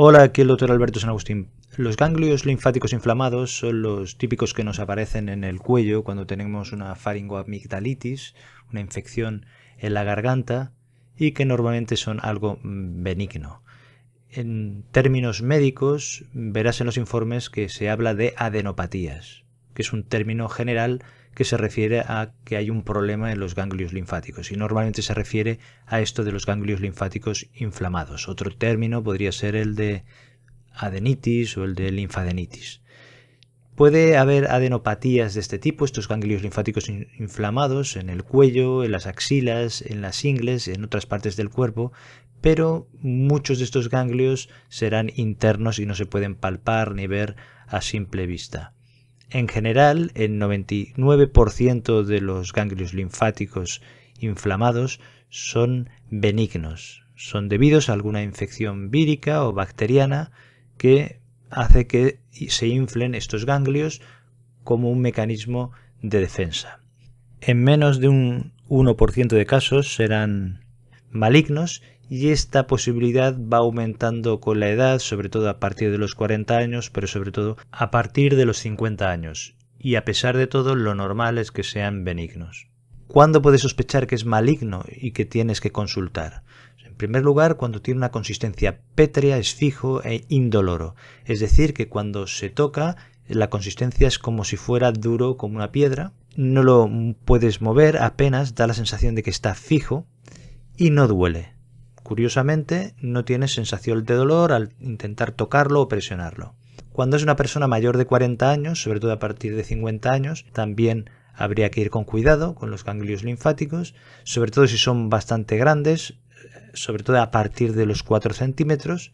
Hola, aquí el doctor Alberto San Agustín. Los ganglios linfáticos inflamados son los típicos que nos aparecen en el cuello cuando tenemos una faringoamigdalitis, una infección en la garganta y que normalmente son algo mm, benigno. En términos médicos, verás en los informes que se habla de adenopatías, que es un término general que se refiere a que hay un problema en los ganglios linfáticos y normalmente se refiere a esto de los ganglios linfáticos inflamados. Otro término podría ser el de adenitis o el de linfadenitis. Puede haber adenopatías de este tipo, estos ganglios linfáticos inflamados en el cuello, en las axilas, en las ingles, en otras partes del cuerpo, pero muchos de estos ganglios serán internos y no se pueden palpar ni ver a simple vista. En general, el 99% de los ganglios linfáticos inflamados son benignos, son debidos a alguna infección vírica o bacteriana que hace que se inflen estos ganglios como un mecanismo de defensa. En menos de un 1% de casos serán malignos y esta posibilidad va aumentando con la edad, sobre todo a partir de los 40 años, pero sobre todo a partir de los 50 años. Y a pesar de todo, lo normal es que sean benignos. ¿Cuándo puedes sospechar que es maligno y que tienes que consultar? En primer lugar, cuando tiene una consistencia pétrea, es fijo e indoloro. Es decir, que cuando se toca, la consistencia es como si fuera duro como una piedra. No lo puedes mover apenas, da la sensación de que está fijo y no duele. Curiosamente, no tiene sensación de dolor al intentar tocarlo o presionarlo. Cuando es una persona mayor de 40 años, sobre todo a partir de 50 años, también habría que ir con cuidado con los ganglios linfáticos, sobre todo si son bastante grandes, eh, sobre todo a partir de los 4 centímetros.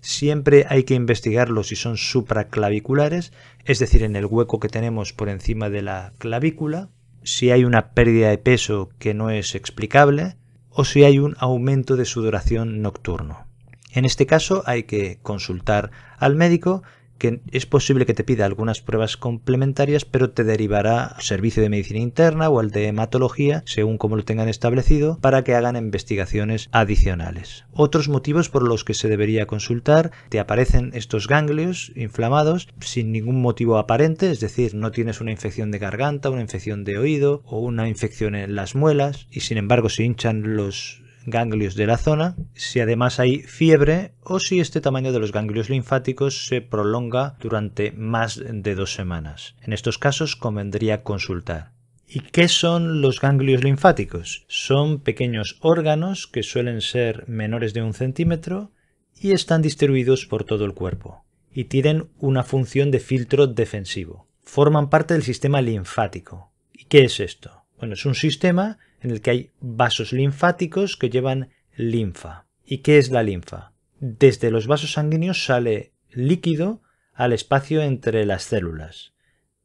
Siempre hay que investigarlo si son supraclaviculares, es decir, en el hueco que tenemos por encima de la clavícula. Si hay una pérdida de peso que no es explicable, o si hay un aumento de sudoración nocturno. En este caso hay que consultar al médico que es posible que te pida algunas pruebas complementarias, pero te derivará al servicio de medicina interna o al de hematología, según como lo tengan establecido, para que hagan investigaciones adicionales. Otros motivos por los que se debería consultar, te aparecen estos ganglios inflamados sin ningún motivo aparente, es decir, no tienes una infección de garganta, una infección de oído o una infección en las muelas, y sin embargo se hinchan los ganglios de la zona, si además hay fiebre o si este tamaño de los ganglios linfáticos se prolonga durante más de dos semanas. En estos casos convendría consultar. ¿Y qué son los ganglios linfáticos? Son pequeños órganos que suelen ser menores de un centímetro y están distribuidos por todo el cuerpo y tienen una función de filtro defensivo. Forman parte del sistema linfático. ¿Y qué es esto? Bueno, es un sistema en el que hay vasos linfáticos que llevan linfa. ¿Y qué es la linfa? Desde los vasos sanguíneos sale líquido al espacio entre las células.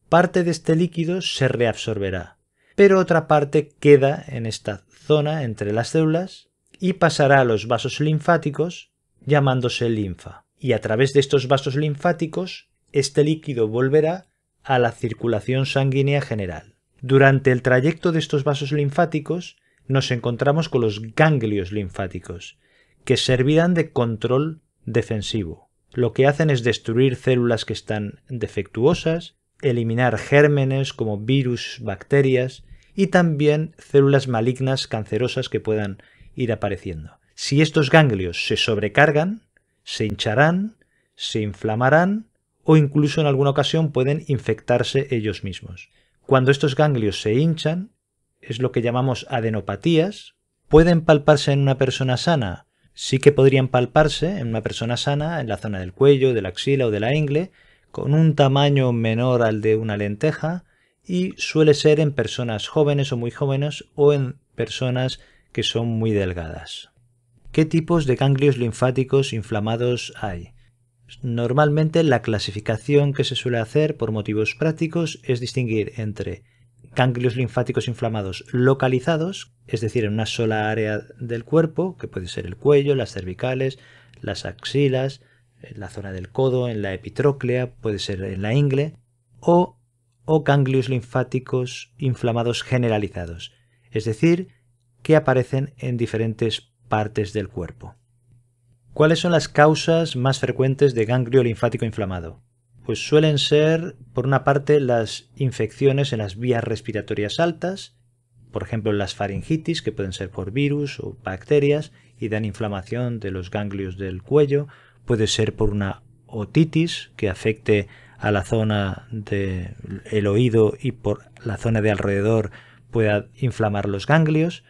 Parte de este líquido se reabsorberá, pero otra parte queda en esta zona entre las células y pasará a los vasos linfáticos llamándose linfa. Y a través de estos vasos linfáticos, este líquido volverá a la circulación sanguínea general. Durante el trayecto de estos vasos linfáticos nos encontramos con los ganglios linfáticos, que servirán de control defensivo. Lo que hacen es destruir células que están defectuosas, eliminar gérmenes como virus, bacterias y también células malignas cancerosas que puedan ir apareciendo. Si estos ganglios se sobrecargan, se hincharán, se inflamarán o incluso en alguna ocasión pueden infectarse ellos mismos. Cuando estos ganglios se hinchan, es lo que llamamos adenopatías. ¿Pueden palparse en una persona sana? Sí que podrían palparse en una persona sana en la zona del cuello, de la axila o de la ingle, con un tamaño menor al de una lenteja y suele ser en personas jóvenes o muy jóvenes o en personas que son muy delgadas. ¿Qué tipos de ganglios linfáticos inflamados hay? Normalmente la clasificación que se suele hacer por motivos prácticos es distinguir entre ganglios linfáticos inflamados localizados, es decir, en una sola área del cuerpo, que puede ser el cuello, las cervicales, las axilas, en eh, la zona del codo, en la epitróclea, puede ser en la ingle, o, o ganglios linfáticos inflamados generalizados, es decir, que aparecen en diferentes partes del cuerpo. ¿Cuáles son las causas más frecuentes de ganglio linfático inflamado? Pues suelen ser, por una parte, las infecciones en las vías respiratorias altas, por ejemplo las faringitis, que pueden ser por virus o bacterias y dan inflamación de los ganglios del cuello, puede ser por una otitis que afecte a la zona del oído y por la zona de alrededor pueda inflamar los ganglios,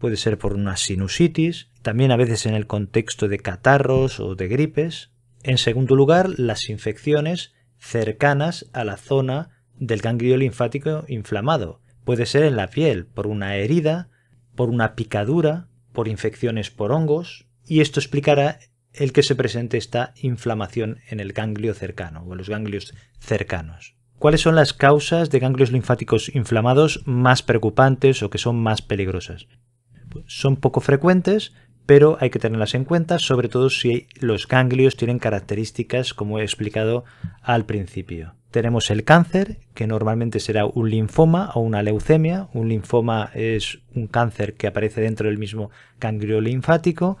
puede ser por una sinusitis, también a veces en el contexto de catarros o de gripes. En segundo lugar, las infecciones cercanas a la zona del ganglio linfático inflamado. Puede ser en la piel, por una herida, por una picadura, por infecciones por hongos, y esto explicará el que se presente esta inflamación en el ganglio cercano o en los ganglios cercanos. ¿Cuáles son las causas de ganglios linfáticos inflamados más preocupantes o que son más peligrosas? son poco frecuentes, pero hay que tenerlas en cuenta, sobre todo si los ganglios tienen características como he explicado al principio. Tenemos el cáncer, que normalmente será un linfoma o una leucemia. Un linfoma es un cáncer que aparece dentro del mismo ganglio linfático.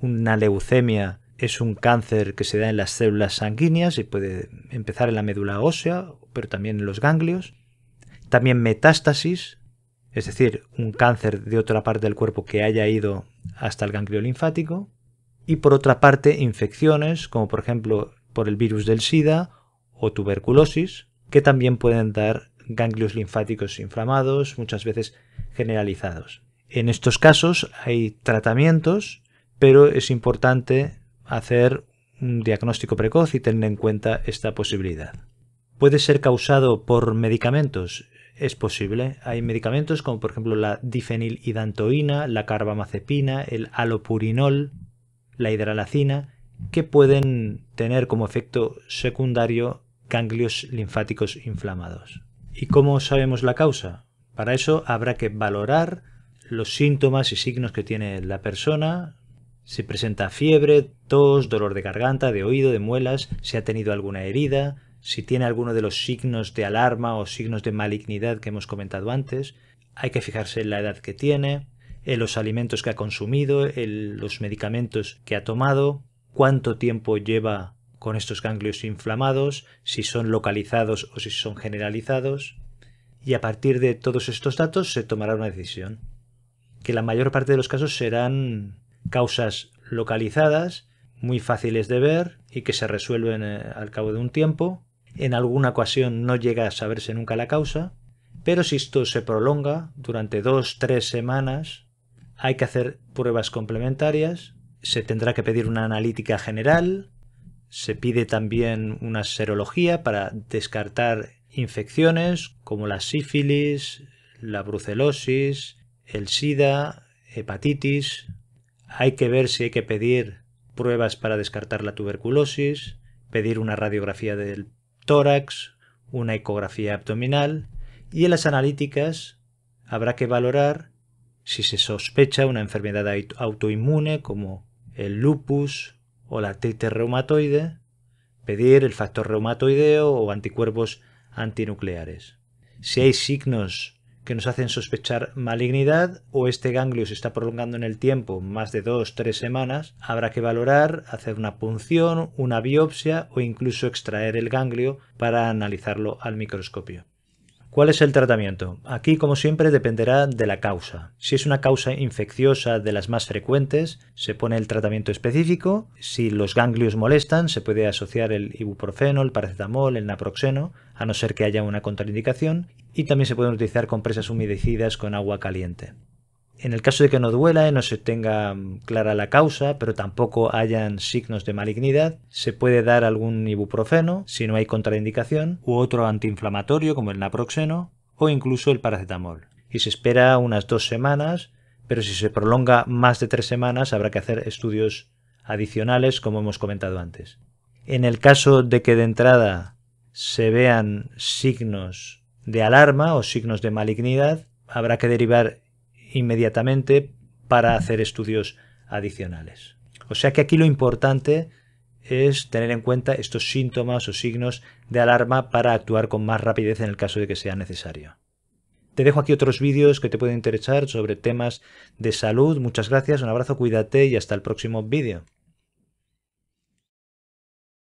Una leucemia es un cáncer que se da en las células sanguíneas y puede empezar en la médula ósea, pero también en los ganglios. También metástasis, es decir, un cáncer de otra parte del cuerpo que haya ido hasta el ganglio linfático, y por otra parte infecciones, como por ejemplo por el virus del SIDA o tuberculosis, que también pueden dar ganglios linfáticos inflamados, muchas veces generalizados. En estos casos hay tratamientos, pero es importante hacer un diagnóstico precoz y tener en cuenta esta posibilidad. ¿Puede ser causado por medicamentos? es posible. Hay medicamentos como por ejemplo la difenilidantoína, la carbamazepina, el alopurinol, la hidralacina, que pueden tener como efecto secundario ganglios linfáticos inflamados. ¿Y cómo sabemos la causa? Para eso habrá que valorar los síntomas y signos que tiene la persona, si presenta fiebre, tos, dolor de garganta, de oído, de muelas, si ha tenido alguna herida, si tiene alguno de los signos de alarma o signos de malignidad que hemos comentado antes, hay que fijarse en la edad que tiene, en los alimentos que ha consumido, en los medicamentos que ha tomado, cuánto tiempo lleva con estos ganglios inflamados, si son localizados o si son generalizados, y a partir de todos estos datos se tomará una decisión, que la mayor parte de los casos serán causas localizadas, muy fáciles de ver y que se resuelven eh, al cabo de un tiempo, en alguna ocasión no llega a saberse nunca la causa, pero si esto se prolonga durante dos, tres semanas, hay que hacer pruebas complementarias, se tendrá que pedir una analítica general, se pide también una serología para descartar infecciones como la sífilis, la brucelosis, el SIDA, hepatitis. Hay que ver si hay que pedir pruebas para descartar la tuberculosis, pedir una radiografía del tórax, una ecografía abdominal y en las analíticas habrá que valorar si se sospecha una enfermedad autoinmune como el lupus o la artritis reumatoide, pedir el factor reumatoideo o anticuerpos antinucleares. Si hay signos que nos hacen sospechar malignidad o este ganglio se está prolongando en el tiempo más de o tres semanas, habrá que valorar, hacer una punción, una biopsia o incluso extraer el ganglio para analizarlo al microscopio. ¿Cuál es el tratamiento? Aquí, como siempre, dependerá de la causa. Si es una causa infecciosa de las más frecuentes, se pone el tratamiento específico. Si los ganglios molestan, se puede asociar el ibuprofeno, el paracetamol, el naproxeno a no ser que haya una contraindicación, y también se pueden utilizar compresas humedecidas con agua caliente. En el caso de que no duela y no se tenga mm, clara la causa, pero tampoco hayan signos de malignidad, se puede dar algún ibuprofeno si no hay contraindicación, u otro antiinflamatorio como el naproxeno o incluso el paracetamol. Y se espera unas dos semanas, pero si se prolonga más de tres semanas habrá que hacer estudios adicionales como hemos comentado antes. En el caso de que de entrada se vean signos de alarma o signos de malignidad, habrá que derivar inmediatamente para hacer estudios adicionales. O sea que aquí lo importante es tener en cuenta estos síntomas o signos de alarma para actuar con más rapidez en el caso de que sea necesario. Te dejo aquí otros vídeos que te pueden interesar sobre temas de salud. Muchas gracias, un abrazo, cuídate y hasta el próximo vídeo.